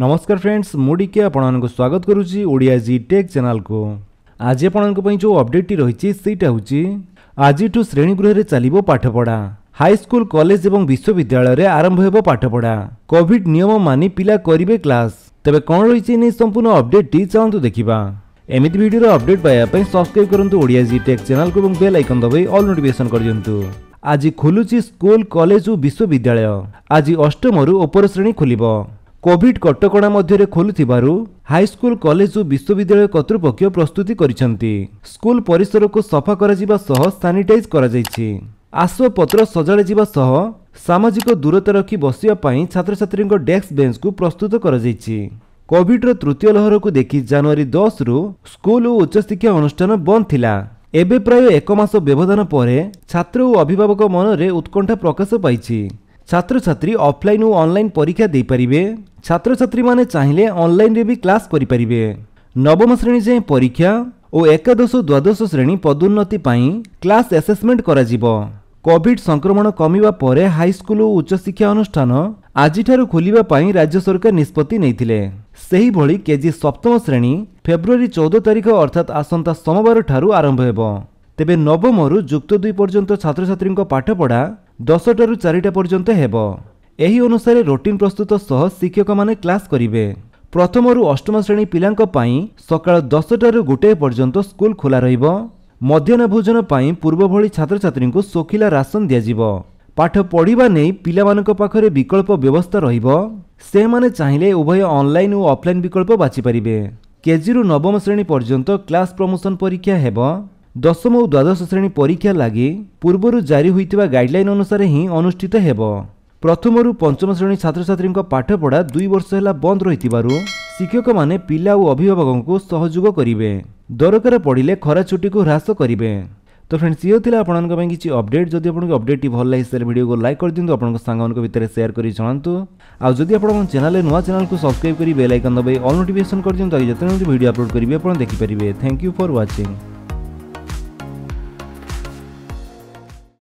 ନମସ୍କାର ଫ୍ରେଣ୍ଡସ୍ ମୁଁ ଟିକେ ଆପଣମାନଙ୍କୁ ସ୍ୱାଗତ କରୁଛି ଓଡ଼ିଆ ଜି ଟେକ୍ ଚ୍ୟାନେଲକୁ ଆଜି ଆପଣଙ୍କ ପାଇଁ ଯେଉଁ ଅପଡେଟ୍ଟି ରହିଛି ସେଇଟା ହେଉଛି ଆଜିଠୁ ଶ୍ରେଣୀଗୃହରେ ଚାଲିବ ପାଠପଢ଼ା ହାଇସ୍କୁଲ କଲେଜ ଏବଂ ବିଶ୍ୱବିଦ୍ୟାଳୟରେ ଆରମ୍ଭ ହେବ ପାଠପଢ଼ା କୋଭିଡ୍ ନିୟମ ମାନି ପିଲା କରିବେ କ୍ଲାସ୍ ତେବେ କ'ଣ ରହିଛି ଏନେଇ ସମ୍ପୂର୍ଣ୍ଣ ଅପଡେଟ୍ଟି ଚାଲନ୍ତୁ ଦେଖିବା ଏମିତି ଭିଡ଼ିଓର ଅପଡେଟ୍ ପାଇବା ପାଇଁ ସବସ୍କ୍ରାଇବ୍ କରନ୍ତୁ ଓଡ଼ିଆ ଜି ଟେକ୍ ଚ୍ୟାନେଲକୁ ଏବଂ ବେଲ୍ ଆଇକନ୍ ଦବାଇ ଅଲ୍ ନୋଟିଫିକେସନ୍ କରିଦିଅନ୍ତୁ ଆଜି ଖୋଲୁଛି ସ୍କୁଲ କଲେଜ ଓ ବିଶ୍ୱବିଦ୍ୟାଳୟ ଆଜି ଅଷ୍ଟମରୁ ଉପର ଶ୍ରେଣୀ ଖୋଲିବ କୋଭିଡ୍ କଟକଣା ମଧ୍ୟରେ ଖୋଲୁଥିବାରୁ ହାଇସ୍କୁଲ କଲେଜ ଓ ବିଶ୍ୱବିଦ୍ୟାଳୟ କର୍ତ୍ତୃପକ୍ଷ ପ୍ରସ୍ତୁତି କରିଛନ୍ତି ସ୍କୁଲ ପରିସରକୁ ସଫା କରାଯିବା ସହ ସାନିଟାଇଜ୍ କରାଯାଇଛି ଆସବପତ୍ର ସଜାଡ଼ାଯିବା ସହ ସାମାଜିକ ଦୂରତା ରଖି ବସିବା ପାଇଁ ଛାତ୍ରଛାତ୍ରୀଙ୍କ ଡେସ୍କ ବେଞ୍ଚକୁ ପ୍ରସ୍ତୁତ କରାଯାଇଛି କୋଭିଡ୍ର ତୃତୀୟ ଲହରକୁ ଦେଖି ଜାନୁଆରୀ ଦଶରୁ ସ୍କୁଲ ଓ ଉଚ୍ଚଶିକ୍ଷା ଅନୁଷ୍ଠାନ ବନ୍ଦ ଥିଲା ଏବେ ପ୍ରାୟ ଏକ ମାସ ବ୍ୟବଧାନ ପରେ ଛାତ୍ର ଓ ଅଭିଭାବକ ମନରେ ଉତ୍କଣ୍ଠା ପ୍ରକାଶ ପାଇଛି ଛାତ୍ରଛାତ୍ରୀ ଅଫ୍ଲାଇନ୍ ଓ ଅନ୍ଲାଇନ୍ ପରୀକ୍ଷା ଦେଇପାରିବେ ଛାତ୍ରଛାତ୍ରୀମାନେ ଚାହିଁଲେ ଅନ୍ଲାଇନ୍ରେ ବି କ୍ଲାସ୍ କରିପାରିବେ ନବମ ଶ୍ରେଣୀ ଯାଏଁ ପରୀକ୍ଷା ଓ ଏକାଦଶ ଦ୍ୱାଦଶ ଶ୍ରେଣୀ ପଦୋନ୍ନତି ପାଇଁ କ୍ଲାସ୍ ଆସେସମେଣ୍ଟ କରାଯିବ କୋଭିଡ୍ ସଂକ୍ରମଣ କମିବା ପରେ ହାଇସ୍କୁଲ ଓ ଉଚ୍ଚଶିକ୍ଷା ଅନୁଷ୍ଠାନ ଆଜିଠାରୁ ଖୋଲିବା ପାଇଁ ରାଜ୍ୟ ସରକାର ନିଷ୍ପତ୍ତି ନେଇଥିଲେ ସେହିଭଳି କେଜି ସପ୍ତମ ଶ୍ରେଣୀ ଫେବୃଆରୀ ଚଉଦ ତାରିଖ ଅର୍ଥାତ୍ ଆସନ୍ତା ସୋମବାରଠାରୁ ଆରମ୍ଭ ହେବ ତେବେ ନବମରୁ ଯୁକ୍ତ ଦୁଇ ପର୍ଯ୍ୟନ୍ତ ଛାତ୍ରଛାତ୍ରୀଙ୍କ ପାଠପଢ଼ା ଦଶଟାରୁ ଚାରିଟା ପର୍ଯ୍ୟନ୍ତ ହେବ ଏହି ଅନୁସାରେ ରୋଟିନ୍ ପ୍ରସ୍ତୁତ ସହ ଶିକ୍ଷକମାନେ କ୍ଲାସ୍ କରିବେ ପ୍ରଥମରୁ ଅଷ୍ଟମ ଶ୍ରେଣୀ ପିଲାଙ୍କ ପାଇଁ ସକାଳ ଦଶଟାରୁ ଗୋଟାଏ ପର୍ଯ୍ୟନ୍ତ ସ୍କୁଲ ଖୋଲା ରହିବ ମଧ୍ୟାହ୍ନ ଭୋଜନ ପାଇଁ ପୂର୍ବଭଳି ଛାତ୍ରଛାତ୍ରୀଙ୍କୁ ଶୋଖିଲା ରାସନ ଦିଆଯିବ ପାଠ ପଢ଼ିବା ନେଇ ପିଲାମାନଙ୍କ ପାଖରେ ବିକଳ୍ପ ବ୍ୟବସ୍ଥା ରହିବ ସେମାନେ ଚାହିଁଲେ ଉଭୟ ଅନଲାଇନ୍ ଓ ଅଫ୍ଲାଇନ୍ ବିକଳ୍ପ ବାଛିପାରିବେ କେଜିରୁ ନବମ ଶ୍ରେଣୀ ପର୍ଯ୍ୟନ୍ତ କ୍ଲାସ୍ ପ୍ରମୋସନ୍ ପରୀକ୍ଷା ହେବ ଦଶମ ଓ ଦ୍ୱାଦଶ ଶ୍ରେଣୀ ପରୀକ୍ଷା ଲାଗି ପୂର୍ବରୁ ଜାରି ହୋଇଥିବା ଗାଇଡ଼ଲାଇନ୍ ଅନୁସାରେ ହିଁ ଅନୁଷ୍ଠିତ ହେବ ପ୍ରଥମରୁ ପଞ୍ଚମ ଶ୍ରେଣୀ ଛାତ୍ରଛାତ୍ରୀଙ୍କ ପାଠପଢ଼ା ଦୁଇ ବର୍ଷ ହେଲା ବନ୍ଦ ରହିଥିବାରୁ ଶିକ୍ଷକମାନେ ପିଲା ଓ ଅଭିଭାବକଙ୍କୁ ସହଯୋଗ କରିବେ ଦରକାର ପଡ଼ିଲେ ଖରା ଛୁଟିକୁ ହ୍ରାସ କରିବେ ତ ଫ୍ରେଣ୍ଡସ୍ ଇଏ ଥିଲା ଆପଣଙ୍କ ପାଇଁ କିଛି ଅପଡେଟ୍ ଯଦି ଆପଣଙ୍କୁ ଅପଡେଟ୍ଟି ଭଲ ଲାଗିଛି ତାହେଲେ ଭିଡ଼ିଓକୁ ଲାଇକ୍ କରିଦିଅନ୍ତୁ ଆପଣଙ୍କ ସାଙ୍ଗମାନଙ୍କ ଭିତରେ ସେୟାର କରି ଜଣାନ୍ତୁ ଆଉ ଯଦି ଆପଣଙ୍କ ଚ୍ୟାନେଲରେ ନୂଆ ଚ୍ୟାନେଲକୁ ସବସ୍କ୍ରାଇବ୍ କରି ବେଲ୍ ଆଇକନ୍ ଦବାଇ ଅଲ୍ ନୋଟିଫିକେସନ୍ କରିଦିଅନ୍ତୁ ଯେତେବେଳେ ଭିଡ଼ିଓ ଅପଲୋଡ଼ କରିବେ ଆପଣ ଦେଖିପାରିବେ ଥ୍ୟାଙ୍କ ୟୁ ଫର୍ ୱାଚିଂ